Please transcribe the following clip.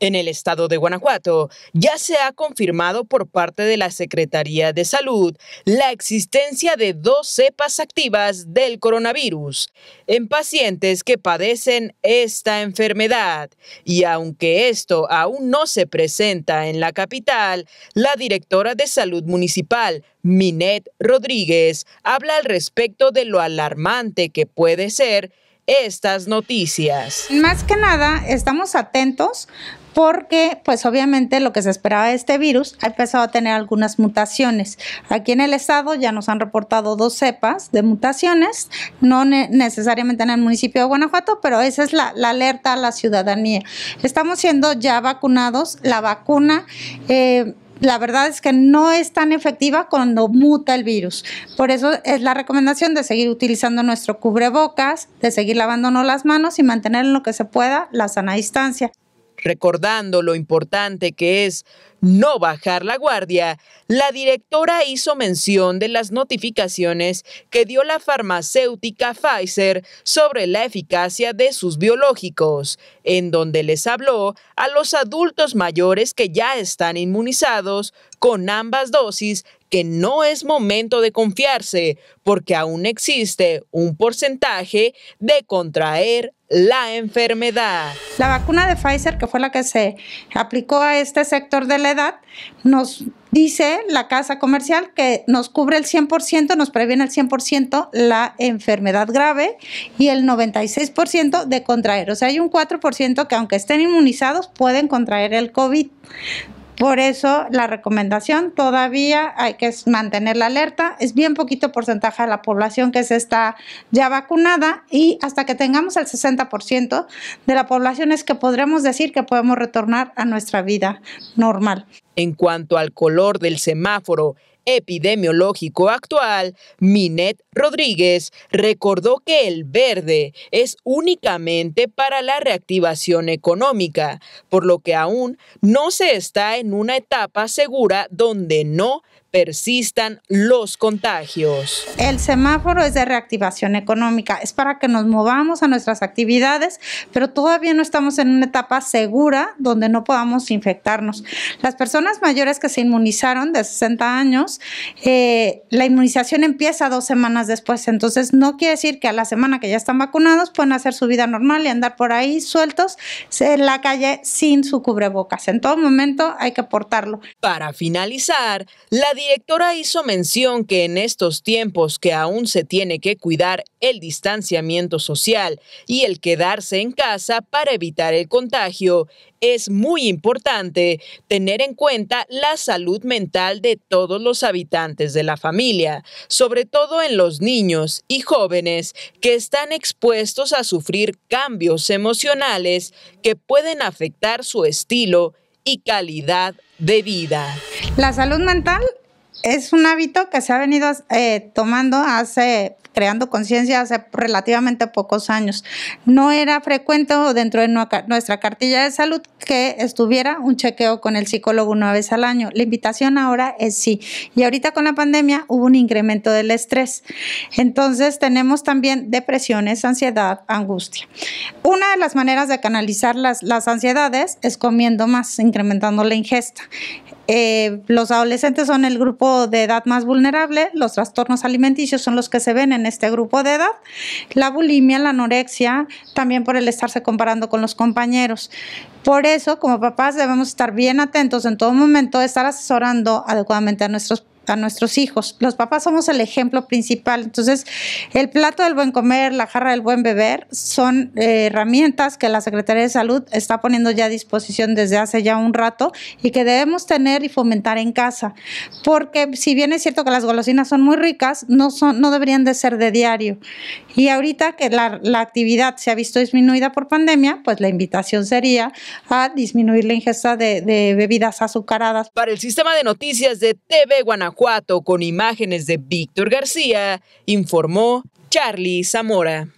En el estado de Guanajuato ya se ha confirmado por parte de la Secretaría de Salud la existencia de dos cepas activas del coronavirus en pacientes que padecen esta enfermedad. Y aunque esto aún no se presenta en la capital, la directora de Salud Municipal, Minet Rodríguez, habla al respecto de lo alarmante que puede ser estas noticias. Más que nada, estamos atentos porque pues obviamente lo que se esperaba de este virus ha empezado a tener algunas mutaciones. Aquí en el estado ya nos han reportado dos cepas de mutaciones, no necesariamente en el municipio de Guanajuato, pero esa es la, alerta a la ciudadanía. Estamos siendo ya vacunados, la vacuna... Eh, la verdad es que no es tan efectiva cuando muta el virus. Por eso es la recomendación de seguir utilizando nuestro cubrebocas, de seguir lavándonos las manos y mantener en lo que se pueda la sana distancia recordando lo importante que es no bajar la guardia, la directora hizo mención de las notificaciones que dio la farmacéutica Pfizer sobre la eficacia de sus biológicos, en donde les habló a los adultos mayores que ya están inmunizados con ambas dosis que no es momento de confiarse, porque aún existe un porcentaje de contraer la enfermedad. La vacuna de Pfizer, que fue la que se aplicó a este sector de la edad, nos dice la casa comercial que nos cubre el 100%, nos previene el 100% la enfermedad grave y el 96% de contraer. O sea, hay un 4% que aunque estén inmunizados pueden contraer el COVID. Por eso la recomendación todavía hay que mantener la alerta. Es bien poquito porcentaje de la población que se está ya vacunada y hasta que tengamos el 60% de la población es que podremos decir que podemos retornar a nuestra vida normal. En cuanto al color del semáforo, epidemiológico actual, Minet Rodríguez recordó que el verde es únicamente para la reactivación económica, por lo que aún no se está en una etapa segura donde no persistan los contagios. El semáforo es de reactivación económica, es para que nos movamos a nuestras actividades, pero todavía no estamos en una etapa segura donde no podamos infectarnos. Las personas mayores que se inmunizaron de 60 años, eh, la inmunización empieza dos semanas después, entonces no quiere decir que a la semana que ya están vacunados pueden hacer su vida normal y andar por ahí sueltos en la calle sin su cubrebocas. En todo momento hay que portarlo. Para finalizar, la directora hizo mención que en estos tiempos que aún se tiene que cuidar el distanciamiento social y el quedarse en casa para evitar el contagio, es muy importante tener en cuenta la salud mental de todos los habitantes de la familia, sobre todo en los niños y jóvenes que están expuestos a sufrir cambios emocionales que pueden afectar su estilo y calidad de vida. La salud mental es un hábito que se ha venido eh, tomando hace creando conciencia hace relativamente pocos años. No era frecuente dentro de nuestra cartilla de salud que estuviera un chequeo con el psicólogo una vez al año. La invitación ahora es sí. Y ahorita con la pandemia hubo un incremento del estrés. Entonces tenemos también depresiones, ansiedad, angustia. Una de las maneras de canalizar las, las ansiedades es comiendo más, incrementando la ingesta. Eh, los adolescentes son el grupo de edad más vulnerable, los trastornos alimenticios son los que se ven en este grupo de edad. La bulimia, la anorexia, también por el estarse comparando con los compañeros. Por eso, como papás, debemos estar bien atentos en todo momento, estar asesorando adecuadamente a nuestros a nuestros hijos. Los papás somos el ejemplo principal. Entonces, el plato del buen comer, la jarra del buen beber, son eh, herramientas que la Secretaría de Salud está poniendo ya a disposición desde hace ya un rato y que debemos tener y fomentar en casa. Porque si bien es cierto que las golosinas son muy ricas, no, son, no deberían de ser de diario. Y ahorita que la, actividad se ha visto disminuida por pandemia, pues la invitación sería a disminuir la ingesta de, de bebidas azucaradas. Para el sistema de noticias de TV Guanajuato, con imágenes de Víctor García, informó Charlie Zamora.